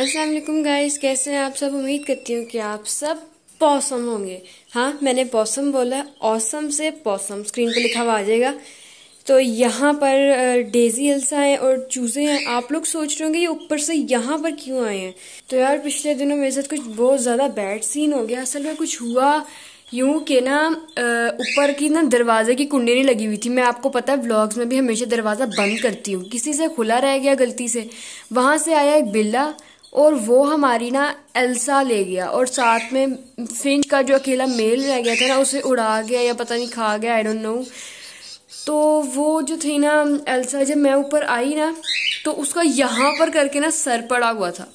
Aslam guys कैसे हैं आप सब उम्मीद करती हूँ कि आप सब पौसम होंगे हाँ मैंने पौसम बोला औसम से पौसम स्क्रीन पे लिखा हुआ आ जाएगा तो यहाँ पर डेजी एल्सा है और चूज़े हैं आप लोग सोच रहे होंगे ये ऊपर से यहाँ पर क्यों आए हैं तो यार पिछले दिनों मेरे साथ कुछ बहुत ज़्यादा बैड सीन हो गया असल में कुछ हुआ यूं के ना ऊपर की ना दरवाजे की कुंडी नहीं लगी हुई थी मैं आपको पता है ब्लॉग्स में भी हमेशा दरवाज़ा बंद करती हूँ किसी से खुला रह गया गलती से वहाँ से आया एक बिल्ला और वो हमारी ना एल्सा ले गया और साथ में फिंच का जो अकेला मेल रह गया था ना उसे उड़ा गया या पता नहीं खा गया आई डोंट नो तो वो जो थी ना एल्सा जब मैं ऊपर आई ना तो उसका यहाँ पर करके ना सर पड़ा हुआ था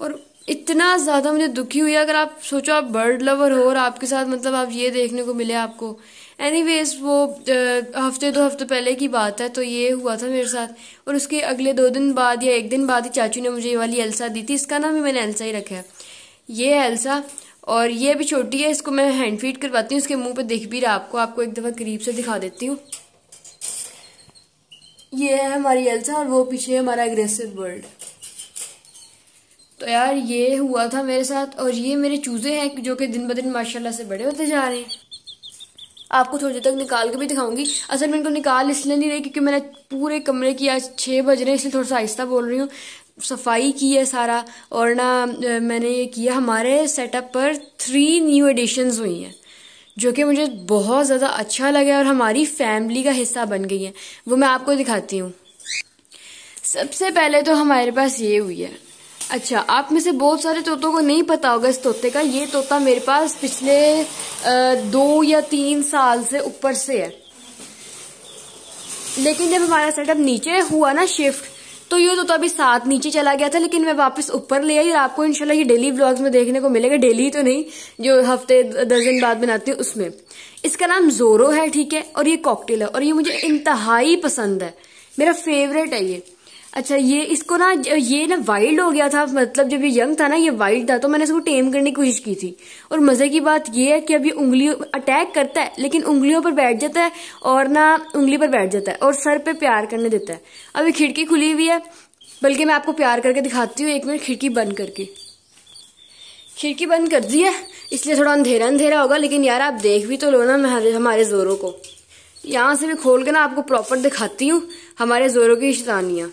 और इतना ज़्यादा मुझे दुखी हुई अगर आप सोचो आप बर्ड लवर हो और आपके साथ मतलब आप ये देखने को मिले आपको एनीवेज वो uh, हफ्ते दो हफ्ते पहले की बात है तो ये हुआ था मेरे साथ और उसके अगले दो दिन बाद या एक दिन बाद ही चाचू ने मुझे ये वाली एल्सा दी थी इसका नाम भी मैंने एल्सा ही रखा है ये है एल्सा और ये भी छोटी है इसको मैं हैंड फीड करवाती हूँ इसके मुंह पर दिख भी रहा आपको आपको एक दफ़ा करीब से दिखा देती हूँ ये है हमारी एल्सा और वो पीछे हमारा अग्रेसिव वर्ल्ड तो यार ये हुआ था मेरे साथ और ये मेरे चूज़े हैं जो कि दिन ब दिन माशाल्लाह से बड़े होते जा रहे हैं आपको थोड़ी देर तक निकाल के भी दिखाऊंगी असल में इनको निकाल इसलिए नहीं रही क्योंकि मैंने पूरे कमरे की आज छः बज रहे हैं इसलिए थोड़ा सा आहिस्ता बोल रही हूँ सफाई की है सारा और ना मैंने ये किया हमारे सेटअप पर थ्री न्यू एडिशन हुई हैं जो कि मुझे बहुत ज़्यादा अच्छा लगे और हमारी फैमिली का हिस्सा बन गई है वो मैं आपको दिखाती हूँ सबसे पहले तो हमारे पास ये हुई है अच्छा आप में से बहुत सारे तोतों को नहीं पता होगा इस तोते का ये तोता मेरे पास पिछले दो या तीन साल से ऊपर से है लेकिन जब हमारा सेटअप नीचे हुआ ना शिफ्ट तो ये तोता अभी साथ नीचे चला गया था लेकिन मैं वापस ऊपर ले आई और आपको इनशाला ये डेली ब्लॉग्स में देखने को मिलेगा डेली तो नहीं जो हफ्ते दस दिन बाद बनाती हूँ उसमें इसका नाम जोरो है ठीक है और ये कॉकटेल है और ये मुझे इंतहाई पसंद है मेरा फेवरेट है ये अच्छा ये इसको ना ये ना वाइल्ड हो गया था मतलब जब ये यंग था ना ये वाइल्ड था तो मैंने इसको टेम करने की कोशिश की थी और मजे की बात ये है कि अब ये उंगली अटैक करता है लेकिन उंगलियों पर बैठ जाता है और ना उंगली पर बैठ जाता है और सर पे प्यार करने देता है अभी खिड़की खुली हुई है बल्कि मैं आपको प्यार करके दिखाती हूँ एक मिनट खिड़की बंद करके खिड़की बंद कर दी है इसलिए थोड़ा अंधेरा अंधेरा होगा लेकिन यार आप देख भी तो लो ना हमारे जोरों को यहाँ से मैं खोल के ना आपको प्रॉपर दिखाती हूँ हमारे जोरों की शैतानियाँ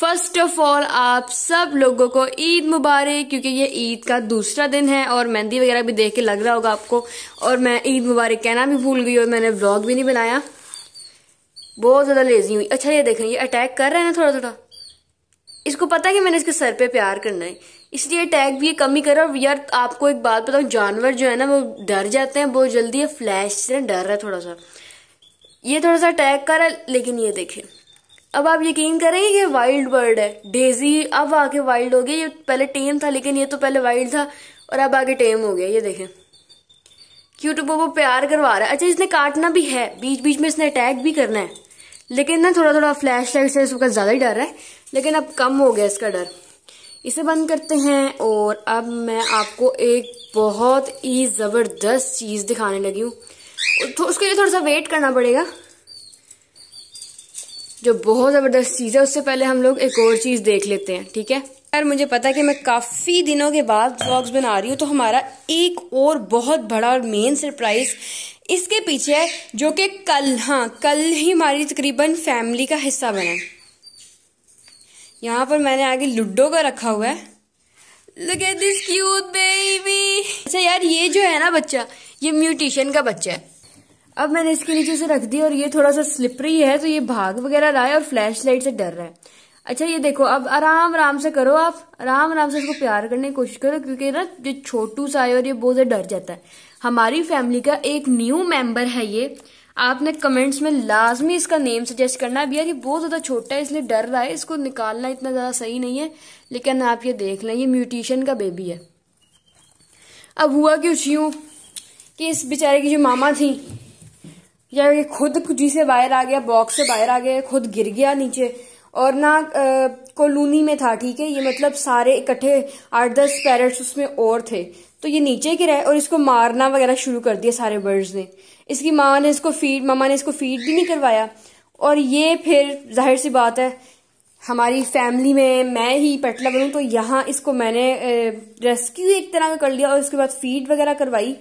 फर्स्ट ऑफ ऑल आप सब लोगों को ईद मुबारक क्योंकि ये ईद का दूसरा दिन है और मेहंदी वगैरह भी देख के लग रहा होगा आपको और मैं ईद मुबारक कहना भी भूल गई और मैंने व्लॉग भी नहीं बनाया बहुत ज़्यादा लेजी हुई अच्छा ये देखें ये अटैक कर रहा है ना थोड़ा थोड़ा इसको पता है कि मैंने इसके सर पे प्यार करना है इसलिए अटैक भी ये कम ही करो यार आपको एक बात बताऊँ जानवर जो है ना वो डर जाते हैं बहुत जल्दी ये फ्लैश से डर रहा है थोड़ा सा ये थोड़ा सा अटैक कर रहा है लेकिन ये देखें अब आप यकीन करें ये वाइल्ड बर्ड है डेजी अब आके वाइल्ड हो गया ये पहले टेम था लेकिन ये तो पहले वाइल्ड था और अब आगे टेम हो गया ये देखें क्यूट वो प्यार करवा रहा है अच्छा इसने काटना भी है बीच बीच में इसने अटैक भी करना है लेकिन ना थोड़ा थोड़ा फ्लैश लाइट से इसका ज़्यादा ही डर है लेकिन अब कम हो गया इसका डर इसे बंद करते हैं और अब मैं आपको एक बहुत ही ज़बरदस्त चीज़ दिखाने लगी हूँ तो उसके लिए थोड़ा सा वेट करना पड़ेगा जो बहुत ज़बरदस्त चीज़ है उससे पहले हम लोग एक और चीज़ देख लेते हैं ठीक है यार मुझे पता है कि मैं काफ़ी दिनों के बाद ब्लॉग्स बना रही हूँ तो हमारा एक और बहुत बड़ा और मेन सरप्राइज़ इसके पीछे है जो कि कल हाँ कल ही हमारी तकरीबन फैमिली का हिस्सा बना यहाँ पर मैंने आगे लूडो का रखा हुआ है Look at this cute baby. अच्छा यार ये जो है ना बच्चा ये म्यूटिशन का बच्चा है अब मैंने इसके नीचे से रख दी और ये थोड़ा सा स्लिपरी है तो ये भाग वगैरह रहा है और फ्लैश लाइट से डर रहा है अच्छा ये देखो अब आराम आराम से करो आप आराम आराम से इसको प्यार करने की कोशिश करो क्योंकि ना जो छोटू सा है और ये बहुत डर जाता है हमारी फैमिली का एक न्यू मेंबर है ये आपने कमेंट्स में लाजमी इसका नेम सजेस्ट करना है ये बहुत ज़्यादा छोटा है इसलिए डर रहा है इसको निकालना इतना ज़्यादा सही नहीं है लेकिन आप ये देख लें ये म्यूटिशन का बेबी है अब हुआ कुछ यूँ कि इस बेचारे की जो मामा थी या ये खुद जी से बाहर आ गया बॉक्स से बाहर आ गया खुद गिर गया नीचे और ना कॉलोनी में था ठीक है ये मतलब सारे इकट्ठे आठ दस पैरट्स उसमें और थे तो ये नीचे गिरा है और इसको मारना वगैरह शुरू कर दिया सारे बर्ड्स ने इसकी माँ ने इसको फीड मामा ने इसको फीड भी नहीं करवाया और ये फिर जाहिर सी बात है हमारी फैमिली में मैं ही पटला बनूँ तो यहाँ इसको मैंने रेस्क्यू एक तरह का कर लिया और उसके बाद फीड वगैरह करवाई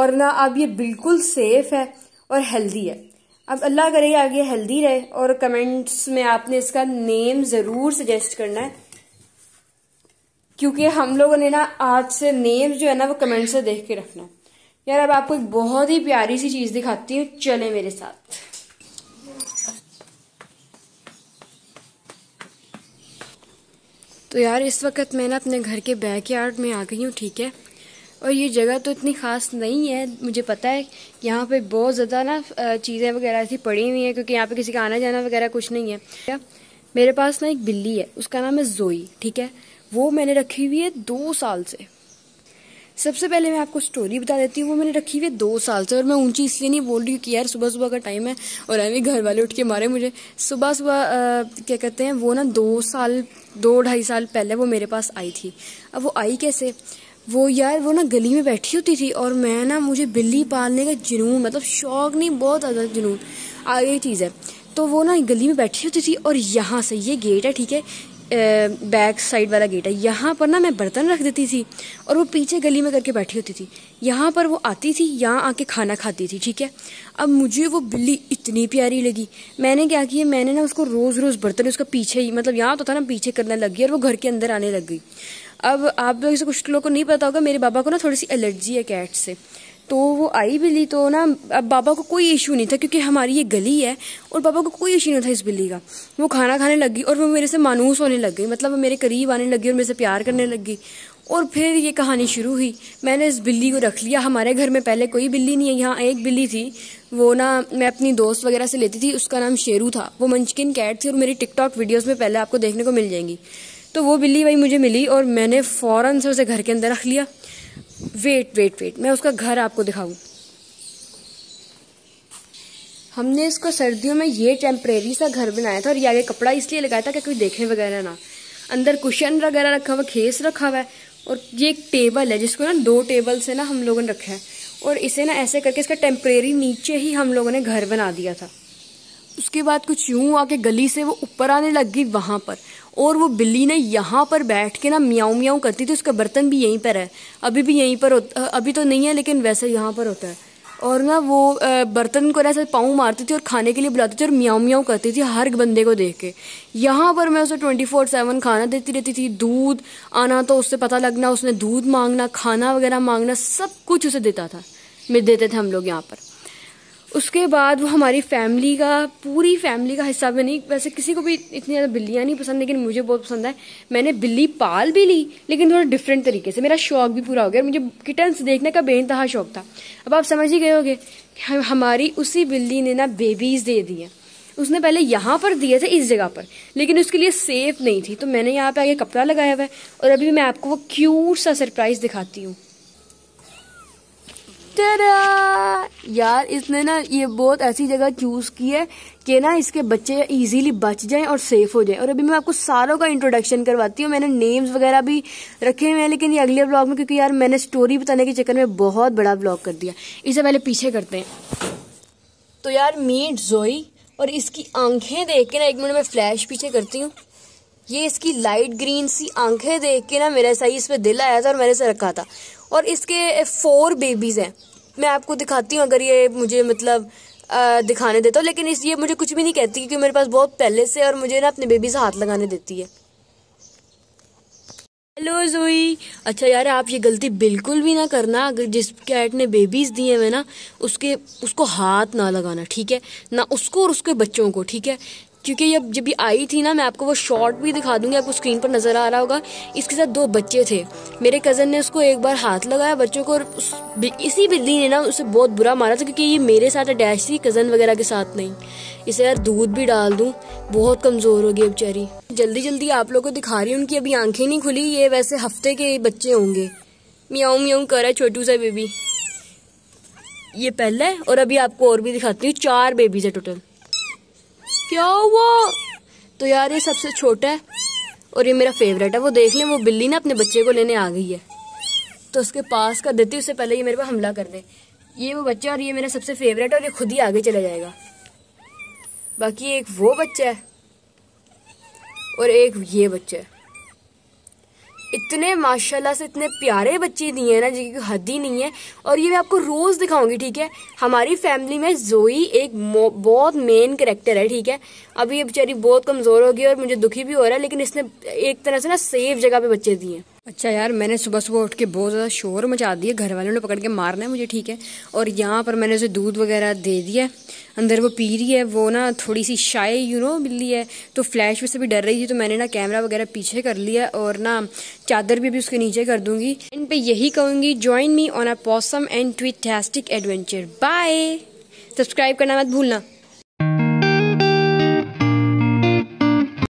और ना अब ये बिल्कुल सेफ है और हेल्दी है अब अल्लाह करे आगे हेल्दी रहे और कमेंट्स में आपने इसका नेम ज़रूर सजेस्ट करना है क्योंकि हम लोगों ने ना आज से नेम जो है ना वो कमेंट से देख के रखना यार अब आपको एक बहुत ही प्यारी सी चीज़ दिखाती हूँ चले मेरे साथ तो यार इस वक्त मैं ना अपने घर के बैक यार्ड में आ गई हूँ ठीक है और ये जगह तो इतनी ख़ास नहीं है मुझे पता है यहाँ पे बहुत ज़्यादा ना चीज़ें वगैरह ऐसी पड़ी हुई हैं क्योंकि यहाँ पे किसी का आना जाना वगैरह कुछ नहीं है क्या मेरे पास ना एक बिल्ली है उसका नाम है जोई ठीक है वो मैंने रखी हुई है दो साल से सबसे पहले मैं आपको स्टोरी बता देती हूँ वो मैंने रखी हुई है दो साल से और मैं ऊंची इसलिए नहीं बोल रही हूँ कि यार सुबह सुबह का टाइम है और अभी घर वाले उठ के मारे मुझे सुबह सुबह क्या कहते हैं वो ना दो साल दो ढाई साल पहले वो मेरे पास आई थी अब वो आई कैसे वो यार वो ना गली में बैठी होती थी और मैं ना मुझे बिल्ली पालने का जुनून मतलब शौक नहीं बहुत ज़्यादा जुनून आगे चीज़ है तो वो ना गली में बैठी होती थी और यहाँ से ये गेट है ठीक है बैक साइड वाला गेट है यहाँ पर ना मैं बर्तन रख देती थी और वो पीछे गली में करके बैठी होती थी यहाँ पर वो आती थी यहाँ आके खाना खाती थी ठीक है अब मुझे वो बिल्ली इतनी प्यारी लगी मैंने क्या किया मैंने ना उसको रोज़ रोज़ बर्तन उसका पीछे ही मतलब यहाँ तो था ना पीछे करने लग गई और वो घर के अंदर आने लग गई अब आप लोग से कुछ लोगों को नहीं पता होगा मेरे बाबा को ना थोड़ी सी एलर्जी है कैट से तो वो आई बिल्ली तो ना अब बाबा को कोई इशू नहीं था क्योंकि हमारी ये गली है और बाबा को कोई इशू नहीं था इस बिल्ली का वो खाना खाने लगी और वो मेरे से मानूस होने लग गई मतलब वो मेरे करीब आने लगी और मेरे से प्यार करने लगी और फिर ये कहानी शुरू हुई मैंने इस बिल्ली को रख लिया हमारे घर में पहले कोई बिल्ली नहीं है यहाँ एक बिल्ली थी वो ना मैं अपनी दोस्त वगैरह से लेती थी उसका नाम शेरू था वो मंचकिन कैट थी और मेरी टिकटॉक वीडियोज़ में पहले आपको देखने को मिल जाएंगी तो वो बिल्ली भाई मुझे मिली और मैंने फ़ौरन से उसे घर के अंदर रख लिया वेट वेट वेट मैं उसका घर आपको दिखाऊं हमने इसको सर्दियों में ये टेम्परेरी सा घर बनाया था और ये आगे कपड़ा इसलिए लगाया था कि कोई देखे वगैरह ना अंदर कुशन वगैरह रखा हुआ खेस रखा हुआ है और ये एक टेबल है जिसको ना दो टेबल से ना हम लोगों ने रखा है और इसे ना ऐसे करके इसका टेम्परेरी नीचे ही हम लोगों ने घर बना दिया था उसके बाद कुछ यूं आके गली से वो ऊपर आने लग गई वहाँ पर और वो बिल्ली ना यहाँ पर बैठ के ना मियाऊ मियाऊ करती थी उसका बर्तन भी यहीं पर है अभी भी यहीं पर होता अभी तो नहीं है लेकिन वैसे यहाँ पर होता है और ना वो बर्तन को ऐसे पाँव मारती थी और खाने के लिए बुलाती थी और मियाऊ मियाऊ करती थी हर बंदे को देख के यहाँ पर मैं उसे ट्वेंटी फोर सेवन खाना देती रहती थी दूध आना तो उससे पता लगना उसने दूध मांगना खाना वगैरह मांगना सब कुछ उसे देता था मैं देते थे हम लोग यहाँ पर उसके बाद वो हमारी फैमिली का पूरी फैमिली का हिस्सा बनी वैसे किसी को भी इतनी ज़्यादा बिल्लियाँ नहीं पसंद लेकिन मुझे बहुत पसंद है मैंने बिल्ली पाल भी ली लेकिन थोड़ा डिफरेंट तरीके से मेरा शौक भी पूरा हो गया और मुझे किटन्स देखने का बेनतहा शौक था अब आप समझ ही गए होगे हमारी उसी बिल्ली ने ना बेबीज़ दे दी है उसने पहले यहाँ पर दिए थे इस जगह पर लेकिन उसके लिए सेफ नहीं थी तो मैंने यहाँ पे आगे कपड़ा लगाया हुआ है और अभी मैं आपको वो क्यूट सा सरप्राइज़ दिखाती हूँ यार इसने ना ये बहुत ऐसी जगह चूज की है कि ना इसके बच्चे इजीली बच जाएं और सेफ हो जाएं और अभी मैं आपको सारों का इंट्रोडक्शन करवाती हूँ मैंने नेम्स वगैरह भी रखे हुए हैं लेकिन ये अगले ब्लॉग में क्योंकि यार मैंने स्टोरी बताने के चक्कर में बहुत बड़ा ब्लॉग कर दिया इसे पहले पीछे करते हैं तो यार मीट जोई और इसकी आंखें देख के ना एक मिनट में फ्लैश पीछे करती हूँ ये इसकी लाइट ग्रीन सी आंखें देख के ना मेरा सही इस पर दिल आया था और मैंने इसे रखा था और इसके फोर बेबीज़ हैं मैं आपको दिखाती हूँ अगर ये मुझे मतलब आ, दिखाने देता हूँ लेकिन इस ये मुझे कुछ भी नहीं कहती क्योंकि मेरे पास बहुत पहले से और मुझे ना अपने बेबी से हाथ लगाने देती है हेलो जोई अच्छा यार आप ये गलती बिल्कुल भी ना करना अगर जिस कैट ने बेबीज़ दिए हुए ना उसके उसको हाथ ना लगाना ठीक है ना उसको और उसके बच्चों को ठीक है क्योंकि ये जब भी आई थी ना मैं आपको वो शॉर्ट भी दिखा दूंगी आपको स्क्रीन पर नज़र आ रहा होगा इसके साथ दो बच्चे थे मेरे कज़न ने उसको एक बार हाथ लगाया बच्चों को और उस, इसी बिल्ली ने ना उसे बहुत बुरा मारा था क्योंकि ये मेरे साथ अटैच थी कज़न वगैरह के साथ नहीं इसे यार दूध भी डाल दूँ बहुत कमज़ोर होगी बेचारी जल्दी जल्दी आप लोग को दिखा रही हूँ उनकी अभी आंखें नहीं खुली ये वैसे हफ्ते के बच्चे होंगे मियाऊ मियाऊ करा छोटू सा बेबी ये पहले और अभी आपको और भी दिखाती हूँ चार बेबीज है टोटल क्या हुआ तो यार ये सबसे छोटा है और ये मेरा फेवरेट है वो देख लें वो बिल्ली ना अपने बच्चे को लेने आ गई है तो उसके पास कर देती उससे पहले ये मेरे पर हमला कर दे ये वो बच्चा और ये मेरा सबसे फेवरेट है और ये खुद ही आगे चला जाएगा बाकी एक वो बच्चा है और एक ये बच्चा है इतने माशाल्लाह से इतने प्यारे बच्चे दिए हैं ना जिनकी हद ही नहीं है और ये मैं आपको रोज़ दिखाऊंगी ठीक है हमारी फैमिली में जोई एक बहुत मेन करेक्टर है ठीक है अभी ये बेचारी बहुत कमज़ोर हो गई और मुझे दुखी भी हो रहा है लेकिन इसने एक तरह से ना सेफ जगह पे बच्चे दिए हैं अच्छा यार मैंने सुबह सुबह उठ के बहुत ज़्यादा शोर मचा दिया घर वालों ने पकड़ के मारना है मुझे ठीक है और यहाँ पर मैंने उसे दूध वगैरह दे दिया है अंदर वो पी रही है वो ना थोड़ी सी शाय यू नो बिल्ली है तो फ्लैश में से भी डर रही थी तो मैंने ना कैमरा वगैरह पीछे कर लिया और ना चादर भी अभी उसके नीचे कर दूंगी इन पे यही कहूँगी join me on a awesome and twitastic adventure bye subscribe करना मत भूलना